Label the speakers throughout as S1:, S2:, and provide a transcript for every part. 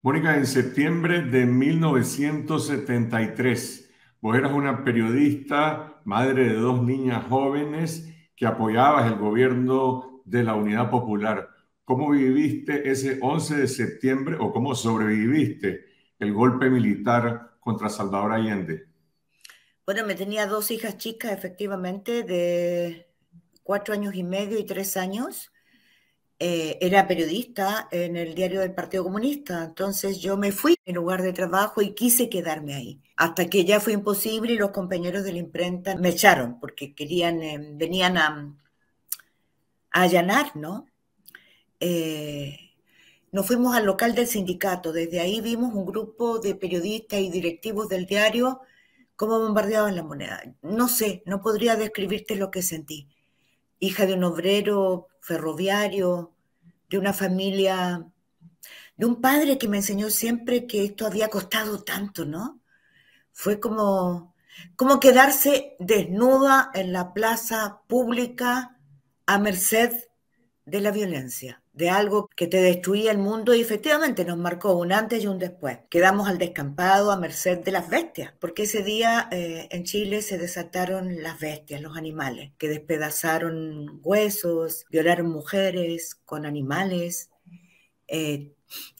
S1: Mónica, en septiembre de 1973, vos eras una periodista, madre de dos niñas jóvenes, que apoyabas el gobierno de la Unidad Popular. ¿Cómo viviste ese 11 de septiembre o cómo sobreviviste el golpe militar contra Salvador Allende?
S2: Bueno, me tenía dos hijas chicas, efectivamente, de cuatro años y medio y tres años. Eh, era periodista en el diario del Partido Comunista, entonces yo me fui en lugar de trabajo y quise quedarme ahí, hasta que ya fue imposible y los compañeros de la imprenta me echaron porque querían, em, venían a, a, allanar, ¿no? Eh, nos fuimos al local del sindicato, desde ahí vimos un grupo de periodistas y directivos del diario cómo bombardeaban la moneda. No sé, no podría describirte lo que sentí hija de un obrero ferroviario, de una familia, de un padre que me enseñó siempre que esto había costado tanto, ¿no? Fue como, como quedarse desnuda en la plaza pública a merced de la violencia, de algo que te destruía el mundo y efectivamente nos marcó un antes y un después. Quedamos al descampado a merced de las bestias, porque ese día eh, en Chile se desataron las bestias, los animales, que despedazaron huesos, violaron mujeres con animales, eh,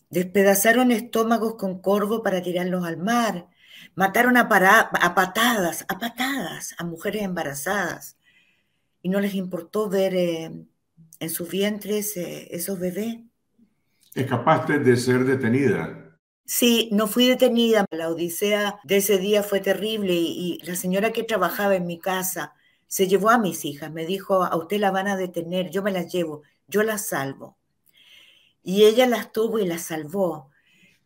S2: despedazaron estómagos con corvo para tirarlos al mar, mataron a, patadas, a patadas, a mujeres embarazadas. Y no les importó ver... Eh, en sus vientres eh, esos bebés.
S1: Escapaste de ser detenida.
S2: Sí, no fui detenida. La odisea de ese día fue terrible y la señora que trabajaba en mi casa se llevó a mis hijas. Me dijo, a usted la van a detener, yo me las llevo, yo las salvo. Y ella las tuvo y las salvó.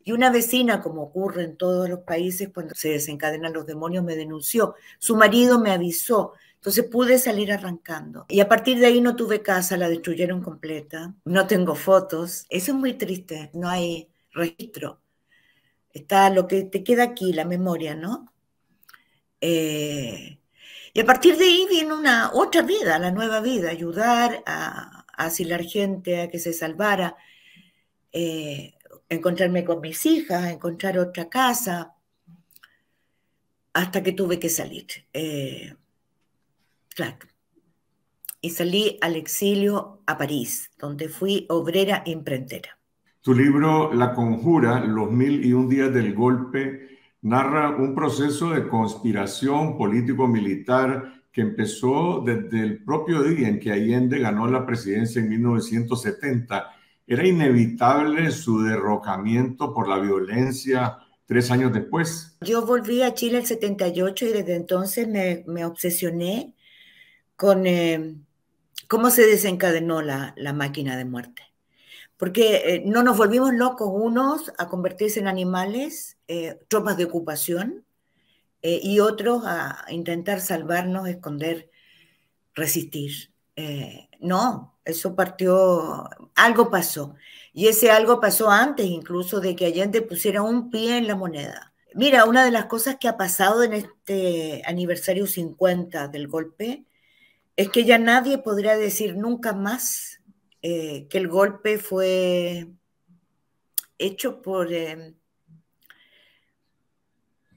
S2: Y una vecina, como ocurre en todos los países cuando se desencadenan los demonios, me denunció. Su marido me avisó, entonces pude salir arrancando. Y a partir de ahí no tuve casa, la destruyeron completa. No tengo fotos. Eso es muy triste, no hay registro. Está lo que te queda aquí, la memoria, ¿no? Eh, y a partir de ahí viene una otra vida, la nueva vida, ayudar a, a asilar gente, a que se salvara, eh, encontrarme con mis hijas, encontrar otra casa, hasta que tuve que salir. Eh, Claro. Y salí al exilio a París, donde fui obrera imprentera.
S1: Tu libro La Conjura, los mil y un días del golpe, narra un proceso de conspiración político-militar que empezó desde el propio día en que Allende ganó la presidencia en 1970. Era inevitable su derrocamiento por la violencia tres años después.
S2: Yo volví a Chile el 78 y desde entonces me, me obsesioné con eh, cómo se desencadenó la, la, máquina de muerte. Porque eh, no nos volvimos locos unos a convertirse en animales, eh, tropas de ocupación, y otros a intentar salvarnos, esconder, resistir. no, eso partió, algo pasó. Y ese algo pasó antes incluso de que Allende pusiera un pie en la moneda. Mira, una de las cosas que ha pasado en este aniversario 50 del golpe es que ya nadie podría decir nunca más eh, que el golpe fue hecho por... Em,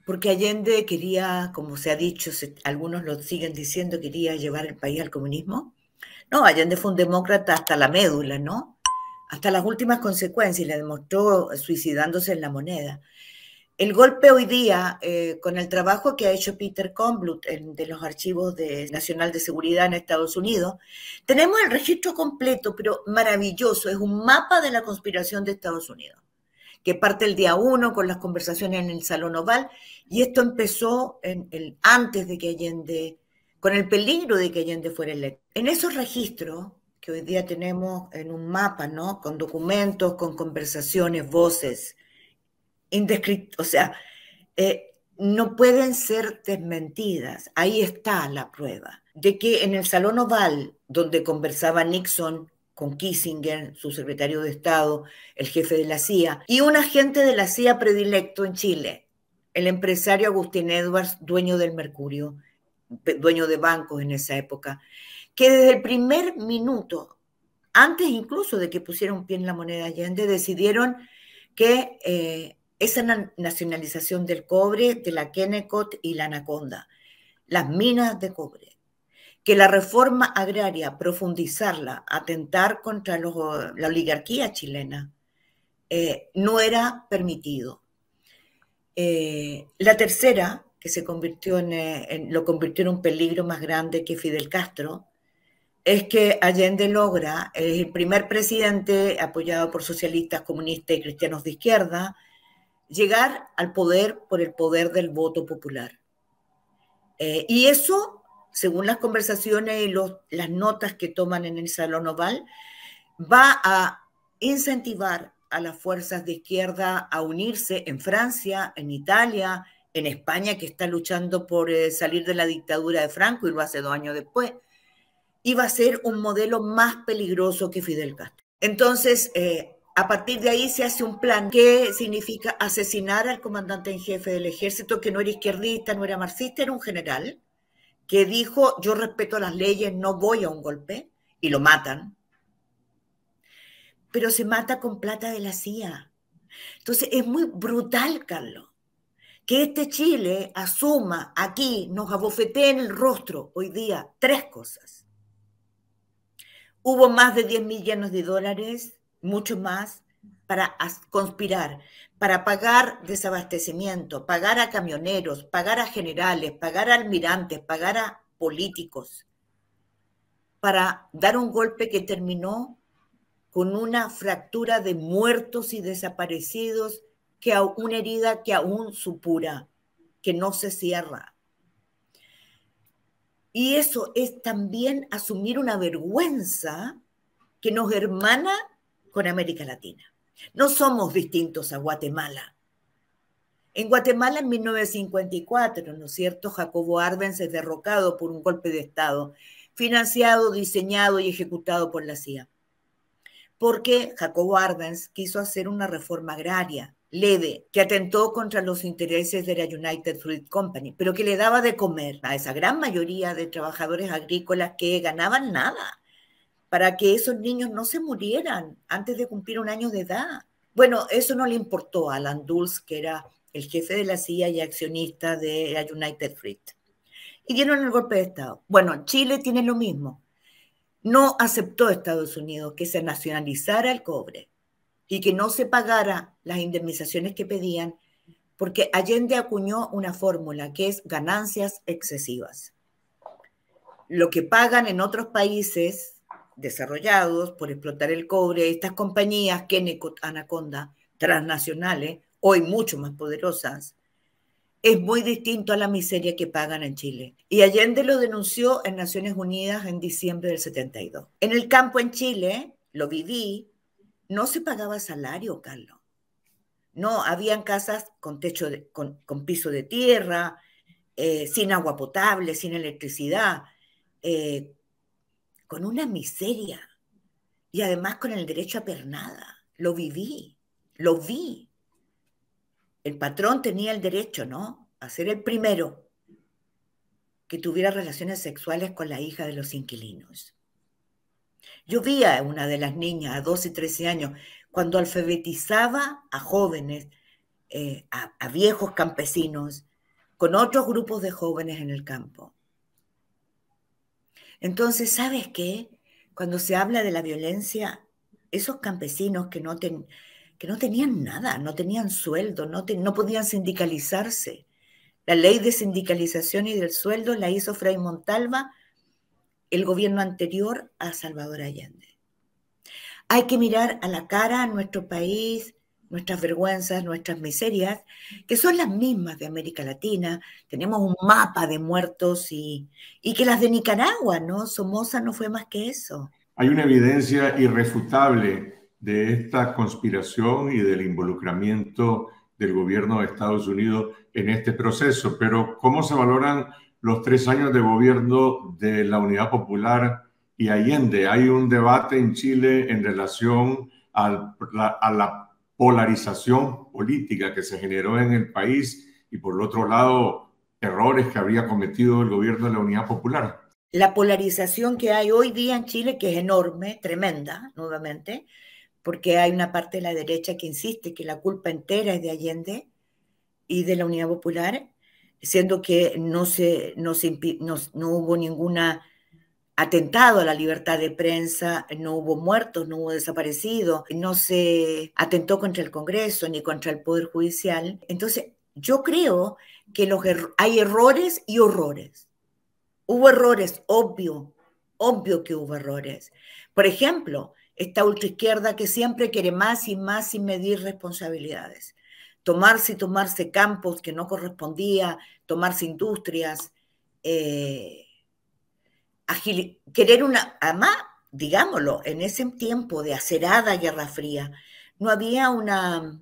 S2: porque Allende quería, como se ha dicho, algunos lo siguen diciendo, quería llevar el país al comunismo. No, Allende fue un demócrata hasta la médula, ¿no? Hasta las últimas consecuencias y le demostró suicidándose en la moneda. El golpe hoy día, eh, con el trabajo que ha hecho Peter comblut de los archivos de Nacional de Seguridad en Estados Unidos, tenemos el registro completo, pero maravilloso, es un mapa de la conspiración de Estados Unidos, que parte el día uno con las conversaciones en el Salón Oval, y esto empezó antes de que Allende, con el peligro de que Allende fuera electo. En esos registros que hoy día tenemos en un mapa, ¿no? Con documentos, con conversaciones, voces, o sea, eh, no pueden ser desmentidas. Ahí está la prueba de que en el Salón Oval, donde conversaba Nixon con Kissinger, su secretario de Estado, el jefe de la CIA, y un agente de la CIA predilecto en Chile, el empresario Agustín Edwards, dueño del Mercurio, dueño de bancos en esa época, que desde el primer minuto, antes incluso de que pusieron pie en la moneda Allende, decidieron que eh, esa nacionalización del cobre, de la Kennecott y la Anaconda, las minas de cobre, que la reforma agraria, profundizarla, atentar contra la oligarquía chilena, eh, no era permitido. Eh, la tercera, que se convirtió eh, en, lo convirtió en un peligro más grande que Fidel Castro, es que Allende logra, el primer presidente apoyado por socialistas, comunistas y cristianos de izquierda, llegar al poder por el poder del voto popular. Eh, y eso, según las conversaciones y las notas que toman en el Salón Oval, va a incentivar a las fuerzas de izquierda a unirse en Francia, en Italia, en España, que está luchando por eh, salir de la dictadura de Franco y lo hace dos años después, y va a ser un modelo más peligroso que Fidel Castro. Entonces, eh, a partir de ahí se hace un plan que significa asesinar al comandante en jefe del ejército, que no era izquierdista, no era marxista, era un general, que dijo, yo respeto las leyes, no voy a un golpe, y lo matan. Pero se mata con plata de la CIA. Entonces es muy brutal, Carlos, que este Chile asuma aquí, nos abofetee en el rostro hoy día tres cosas. Hubo más de 10 millones de dólares mucho más para conspirar, para pagar desabastecimiento, pagar a camioneros, pagar a generales, pagar a almirantes, pagar a políticos, para dar un golpe que terminó con una fractura de muertos y desaparecidos, que una herida que aún supura, que no se cierra. Y eso es también asumir una vergüenza que nos hermana con América Latina. No somos distintos a Guatemala. En Guatemala en 1954, ¿no es cierto? Jacobo Arbenz es derrocado por un golpe de Estado financiado, diseñado y ejecutado por la CIA. Porque Jacobo Arbenz quiso hacer una reforma agraria leve que atentó contra los intereses de la United Fruit Company, pero que le daba de comer a esa gran mayoría de trabajadores agrícolas que ganaban nada para que esos niños no se murieran antes de cumplir un año de edad. Bueno, eso no le importó a Alan que era el jefe de la CIA y accionista de la United Fruit. Y dieron el golpe de Estado. Bueno, Chile tiene lo mismo. No aceptó Estados Unidos que se nacionalizara el cobre y que no se pagara las indemnizaciones que pedían, porque Allende acuñó una fórmula que es ganancias excesivas. Lo que pagan en otros países desarrollados por explotar el cobre, estas compañías que Anaconda, transnacionales, hoy mucho más poderosas, es muy distinto a la miseria que pagan en Chile. Y Allende lo denunció en Naciones Unidas en diciembre del 72. En el campo en Chile, lo viví, no se pagaba salario, Carlos. No, habían casas con techo, con, con, piso de tierra, eh, sin agua potable, sin electricidad, eh, con una miseria y además con el derecho a pernada. Lo viví, lo vi. El patrón tenía el derecho, ¿no? A ser el primero que tuviera relaciones sexuales con la hija de los inquilinos. Yo vi a una de las niñas a 12 y 13 años cuando alfabetizaba a jóvenes, eh, a viejos campesinos, con otros grupos de jóvenes en el campo. Entonces, ¿sabes qué? Cuando se habla de la violencia, esos campesinos que no, tenían nada, no tenían sueldo, no, no podían sindicalizarse. La ley de sindicalización y del sueldo la hizo Fray Montalva, el gobierno anterior a Salvador Allende. Hay que mirar a la cara a nuestro país, nuestras vergüenzas, nuestras miserias, que son las mismas de América Latina. Tenemos un mapa de muertos y, y que las de Nicaragua, ¿no? Somoza no fue más que eso.
S1: Hay una evidencia irrefutable de esta conspiración y del involucramiento del gobierno de Estados Unidos en este proceso, pero ¿cómo se valoran los tres años de gobierno de la Unidad Popular y Allende? Hay un debate en Chile en relación a la, a la polarización política que se generó en el país y por el otro lado errores que habría cometido el gobierno de la Unidad Popular.
S2: La polarización que hay hoy día en Chile, que es enorme, tremenda, nuevamente, porque hay una parte de la derecha que insiste que la culpa entera es de Allende y de la Unidad Popular, siendo que no, se, no, se, no hubo ninguna atentado a la libertad de prensa, no hubo muertos, no hubo desaparecidos, no se atentó contra el Congreso ni contra el Poder Judicial. Entonces, yo creo que los hay errores y horrores. Hubo errores, obvio, obvio que hubo errores. Por ejemplo, esta ultraizquierda que siempre quiere más y más y medir responsabilidades. Tomarse y tomarse campos que no correspondía, tomarse industrias. Eh, querer una, además, digámoslo, en ese tiempo de acerada Guerra Fría, no había una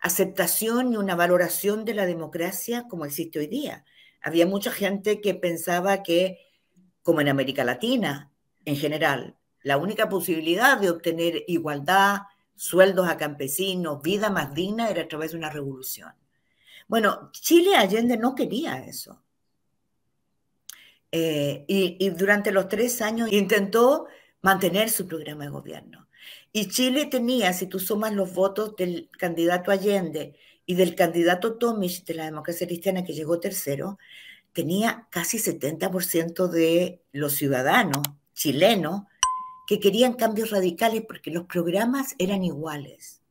S2: aceptación ni una valoración de la democracia como existe hoy día. Había mucha gente que pensaba que, como en América Latina en general, la única posibilidad de obtener igualdad, sueldos a campesinos, vida más digna era a través de una revolución. Bueno, Chile Allende no quería eso. Eh, y, durante los tres años intentó mantener su programa de gobierno. Y Chile tenía, si tú sumas los votos del candidato Allende y del candidato Tomic de la democracia cristiana, que llegó tercero, tenía casi 70% de los ciudadanos chilenos que querían cambios radicales porque los programas eran iguales.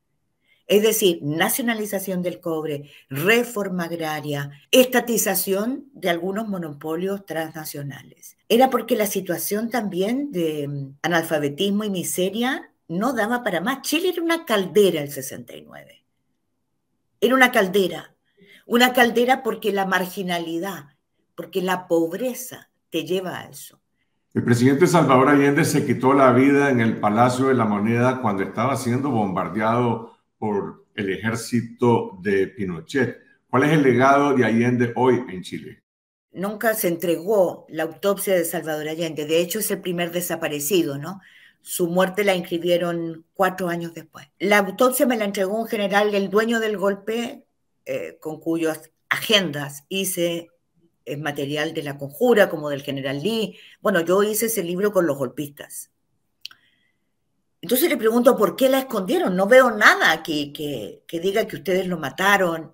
S2: Es decir, nacionalización del cobre, reforma agraria, estatización de algunos monopolios transnacionales. Era porque la situación también de mm, analfabetismo y miseria no daba para más. Chile era una caldera el 69. Era una caldera. Una caldera porque la marginalidad, porque la pobreza te lleva a eso.
S1: El presidente Salvador Allende se quitó la vida en el Palacio de la Moneda cuando estaba siendo bombardeado por el ejército de Pinochet. ¿Cuál es el legado de Allende hoy en Chile?
S2: Nunca se entregó la autopsia de Salvador Allende. De hecho, es el primer desaparecido, ¿no? Su muerte la inscribieron cuatro años después. La autopsia me la entregó un general, el dueño del golpe, eh, con cuyas agendas hice el material de la conjura, como del general Lee. Bueno, yo hice ese libro con los golpistas. Entonces le pregunto, ¿por qué la escondieron? No veo nada aquí que, diga que ustedes lo mataron.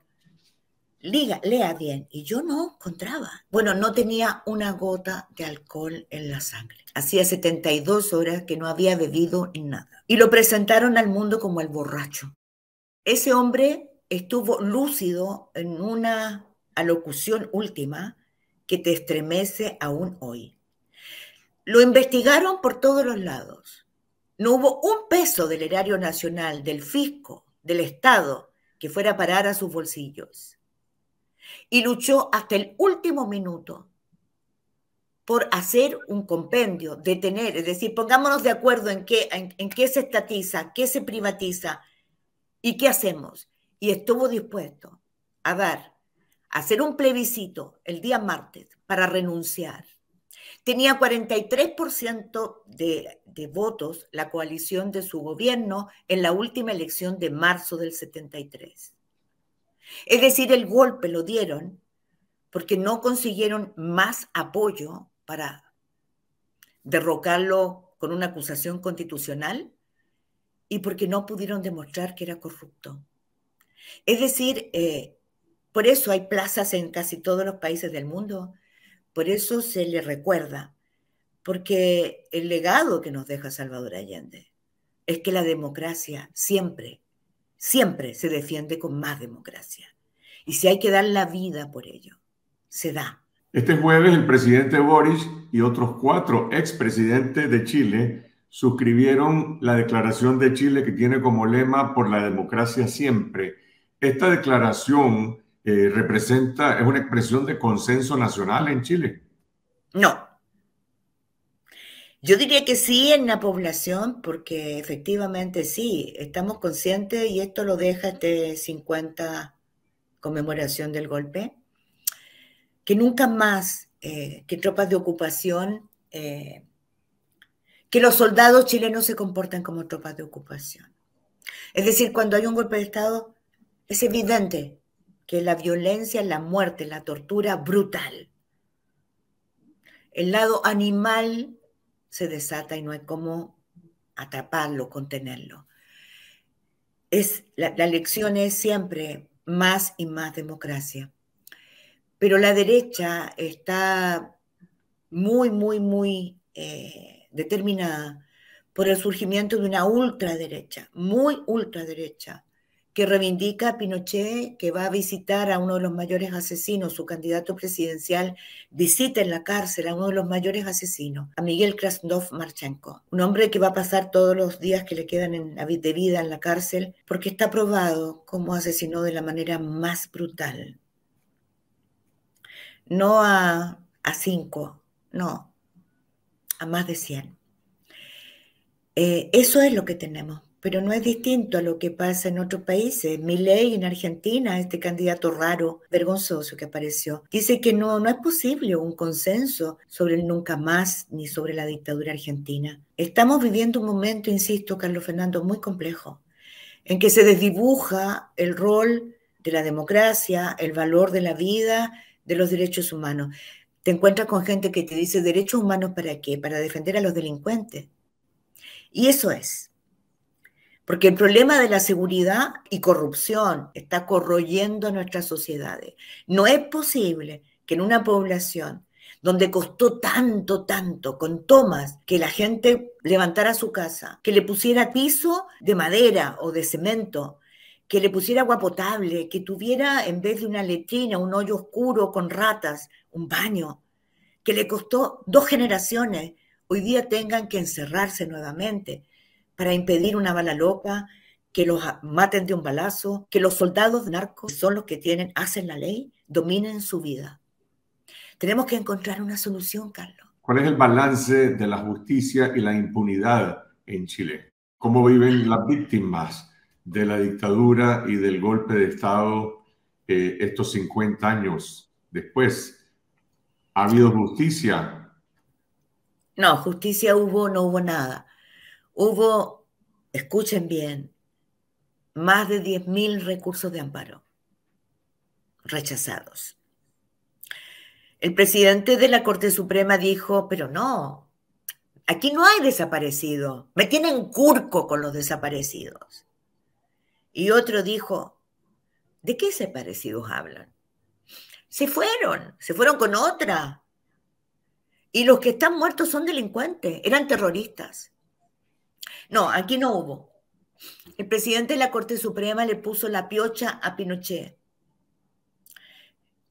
S2: Liga, lea bien. Y yo no encontraba. Bueno, no tenía una gota de alcohol en la sangre. Hacía 72 horas que no había bebido nada. Y lo presentaron al mundo como el borracho. Ese hombre estuvo lúcido en una alocución última que te estremece aún hoy. Lo investigaron por todos los lados. No hubo un peso del erario nacional, del fisco, del Estado, que fuera a parar a sus bolsillos. Y luchó hasta el último minuto por hacer un compendio, detener, es decir, pongámonos de acuerdo en qué, se estatiza, qué se privatiza y qué hacemos. Y estuvo dispuesto a dar, a hacer un plebiscito el día martes para renunciar Tenía 43% de, votos la coalición de su gobierno en la última elección de marzo del 73. Es decir, el golpe lo dieron porque no consiguieron más apoyo para derrocarlo con una acusación constitucional y porque no pudieron demostrar que era corrupto. Es decir, eh, por eso hay plazas en casi todos los países del mundo por eso se le recuerda, porque el legado que nos deja Salvador Allende es que la democracia siempre, siempre se defiende con más democracia. Y si hay que dar la vida por ello, se da.
S1: Este jueves el presidente Boris y otros cuatro expresidentes de Chile suscribieron la declaración de Chile que tiene como lema por la democracia siempre. Esta declaración eh, representa, es una expresión de consenso nacional en Chile. No.
S2: Yo diría que sí en la población, porque efectivamente sí, estamos conscientes y esto lo deja este 50 conmemoración del golpe, que nunca más eh, que tropas de ocupación, eh, que los soldados chilenos se comportan como tropas de ocupación. Es decir, cuando hay un golpe de Estado, es evidente que la violencia, la muerte, la tortura brutal. El lado animal se desata y no hay cómo atraparlo, contenerlo. Es, la, lección es siempre más y más democracia. Pero la derecha está muy, muy, muy eh, determinada por el surgimiento de una ultraderecha, muy ultraderecha, que reivindica a Pinochet, que va a visitar a uno de los mayores asesinos, su candidato presidencial visita en la cárcel a uno de los mayores asesinos, a Miguel Krasnov Marchenko, un hombre que va a pasar todos los días que le quedan en, de vida en la cárcel, porque está probado como asesinó de la manera más brutal. No a, cinco, no, a más de cien. Eh, eso es lo que tenemos pero no es distinto a lo que pasa en otros países. Mi ley en Argentina, este candidato raro, vergonzoso que apareció, dice que no, no es posible un consenso sobre el nunca más ni sobre la dictadura argentina. Estamos viviendo un momento, insisto, Carlos Fernando, muy complejo, en que se desdibuja el rol de la democracia, el valor de la vida, de los derechos humanos. Te encuentras con gente que te dice derechos humanos para qué? Para defender a los delincuentes. Y eso es. Porque el problema de la seguridad y corrupción está corroyendo nuestras sociedades. No es posible que en una población donde costó tanto, tanto, con tomas, que la gente levantara su casa, que le pusiera piso de madera o de cemento, que le pusiera agua potable, que tuviera en vez de una letrina, un hoyo oscuro con ratas, un baño, que le costó dos generaciones, hoy día tengan que encerrarse nuevamente para impedir una bala loca, que los maten de un balazo, que los soldados narcos son los que tienen, hacen la ley, dominen su vida. Tenemos que encontrar una solución, Carlos.
S1: ¿Cuál es el balance de la justicia y la impunidad en Chile? ¿Cómo viven las víctimas de la dictadura y del golpe de Estado eh, estos 50 años después? ¿Ha habido justicia?
S2: No, justicia hubo, no hubo nada. Hubo, escuchen bien, más de 10.000 recursos de amparo rechazados. El presidente de la Corte Suprema dijo, pero no, aquí no hay desaparecido, me tienen curco con los desaparecidos. Y otro dijo, ¿de qué desaparecidos hablan? Se fueron, se fueron con otra. Y los que están muertos son delincuentes, eran terroristas. No, aquí no hubo. El presidente de la Corte Suprema le puso la piocha a Pinochet.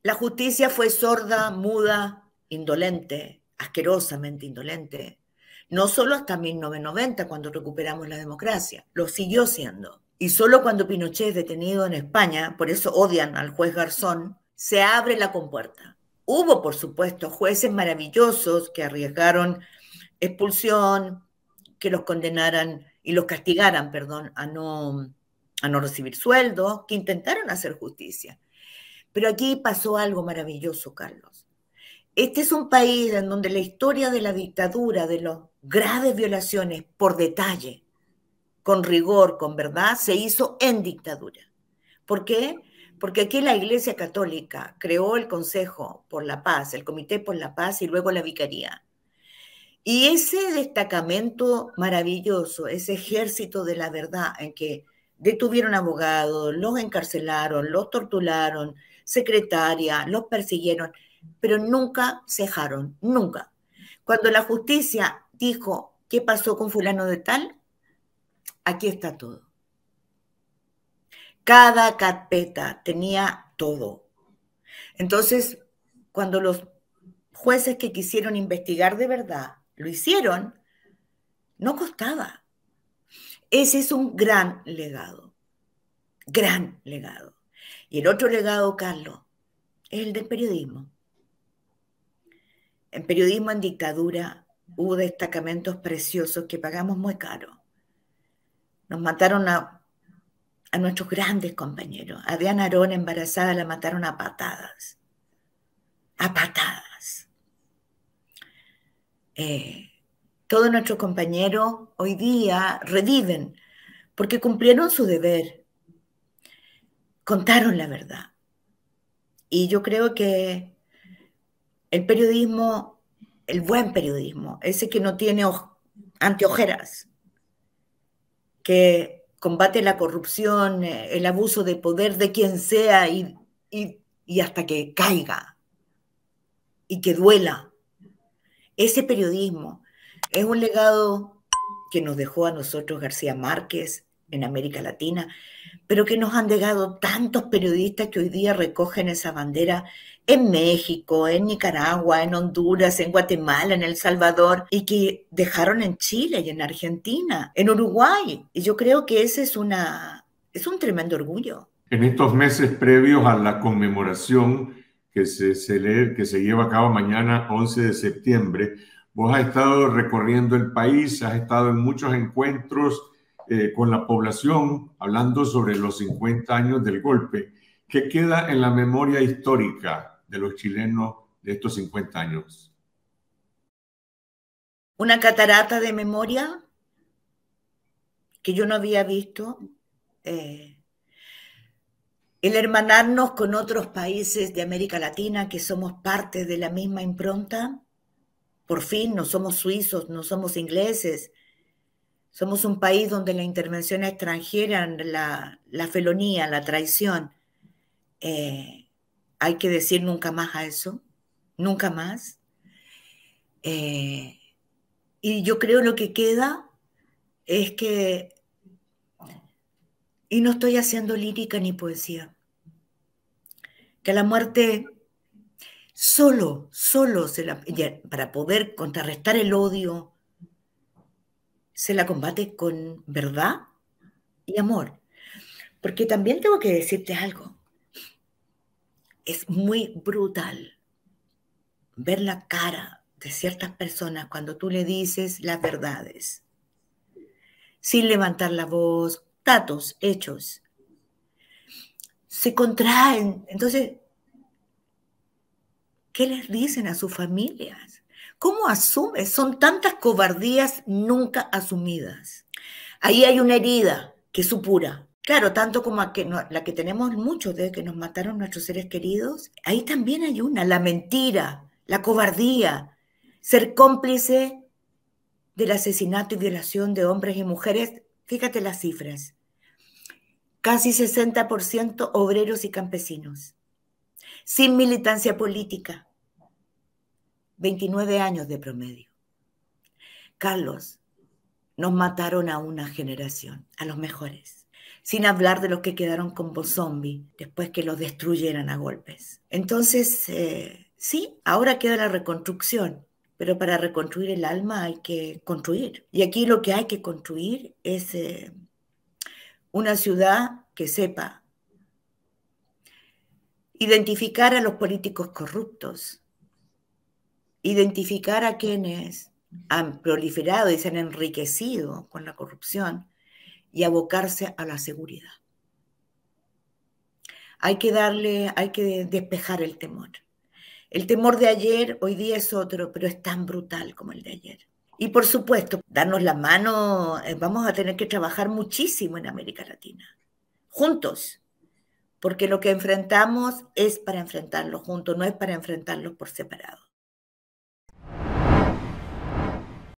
S2: La justicia fue sorda, muda, indolente, asquerosamente indolente. No solo hasta 1990, cuando recuperamos la democracia, lo siguió siendo. Y solo cuando Pinochet es detenido en España, por eso odian al juez Garzón, se abre la compuerta. Hubo, por supuesto, jueces maravillosos que arriesgaron expulsión, que los condenaran y los castigaran, perdón, a no, a no recibir sueldos, que intentaron hacer justicia. Pero aquí pasó algo maravilloso, Carlos. Este es un país en donde la historia de la dictadura, de las graves violaciones por detalle, con rigor, con verdad, se hizo en dictadura. ¿Por qué? Porque aquí la Iglesia Católica creó el Consejo por la Paz, el Comité por la Paz y luego la Vicaría. Y ese destacamento maravilloso, ese ejército de la verdad en que detuvieron abogados, los encarcelaron, los torturaron, secretaria, los persiguieron, pero nunca cejaron, nunca. Cuando la justicia dijo, ¿qué pasó con fulano de tal? Aquí está todo. Cada carpeta tenía todo. Entonces, cuando los jueces que quisieron investigar de verdad lo hicieron, no costaba. Ese es un gran legado, gran legado. Y el otro legado, Carlos, es el del periodismo. En periodismo en dictadura hubo destacamentos preciosos que pagamos muy caro. Nos mataron a, nuestros grandes compañeros. A Diana embarazada la mataron a patadas. A patadas. Eh, todos nuestros compañeros hoy día reviven porque cumplieron su deber, contaron la verdad. Y yo creo que el periodismo, el buen periodismo, ese que no tiene anteojeras, que combate la corrupción, eh, el abuso de poder de quien sea y hasta que caiga y que duela ese periodismo es un legado que nos dejó a nosotros García Márquez en América Latina, pero que nos han dejado tantos periodistas que hoy día recogen esa bandera en México, en Nicaragua, en Honduras, en Guatemala, en El Salvador, y que dejaron en Chile y en Argentina, en Uruguay. Y yo creo que ese es, una, es un tremendo orgullo.
S1: En estos meses previos a la conmemoración que se, que se lleva a cabo mañana 11 de septiembre. Vos has estado recorriendo el país, has estado en muchos encuentros eh, con la población hablando sobre los 50 años del golpe. ¿Qué queda en la memoria histórica de los chilenos de estos 50 años?
S2: Una catarata de memoria que yo no había visto. Eh el hermanarnos con otros países de América Latina que somos parte de la misma impronta. Por fin, no somos suizos, no somos ingleses. Somos un país donde la intervención extranjera, la, la felonía, la traición, eh, hay que decir nunca más a eso, nunca más. Eh, y yo creo lo que queda es que, y no estoy haciendo lírica ni poesía, que la muerte solo, solo se para poder contrarrestar el odio, se la combate con verdad y amor. Porque también tengo que decirte algo. Es muy brutal ver la cara de ciertas personas cuando tú le dices las verdades, sin levantar la voz, datos, hechos se contraen. Entonces, ¿qué les dicen a sus familias? ¿Cómo asumen? Son tantas cobardías nunca asumidas. Ahí hay una herida que supura. Claro, tanto como la que tenemos muchos de que nos mataron nuestros seres queridos, ahí también hay una, la mentira, la cobardía, ser cómplice del asesinato y violación de hombres y mujeres. Fíjate las cifras casi 60% obreros y campesinos, sin militancia política, 29 años de promedio. Carlos, nos mataron a una generación, a los mejores, sin hablar de los que quedaron como zombies después que los destruyeran a golpes. Entonces, eh, sí, ahora queda la reconstrucción, pero para reconstruir el alma hay que construir. Y aquí lo que hay que construir es... Eh, una ciudad que sepa identificar a los políticos corruptos, identificar a quienes han proliferado y se han enriquecido con la corrupción y abocarse a la seguridad. Hay que darle, hay que despejar el temor. El temor de ayer hoy día es otro, pero es tan brutal como el de ayer. Y por supuesto, darnos la mano, eh, vamos a tener que trabajar muchísimo en América Latina, juntos, porque lo que enfrentamos es para enfrentarlo juntos, no es para enfrentarlo por separado.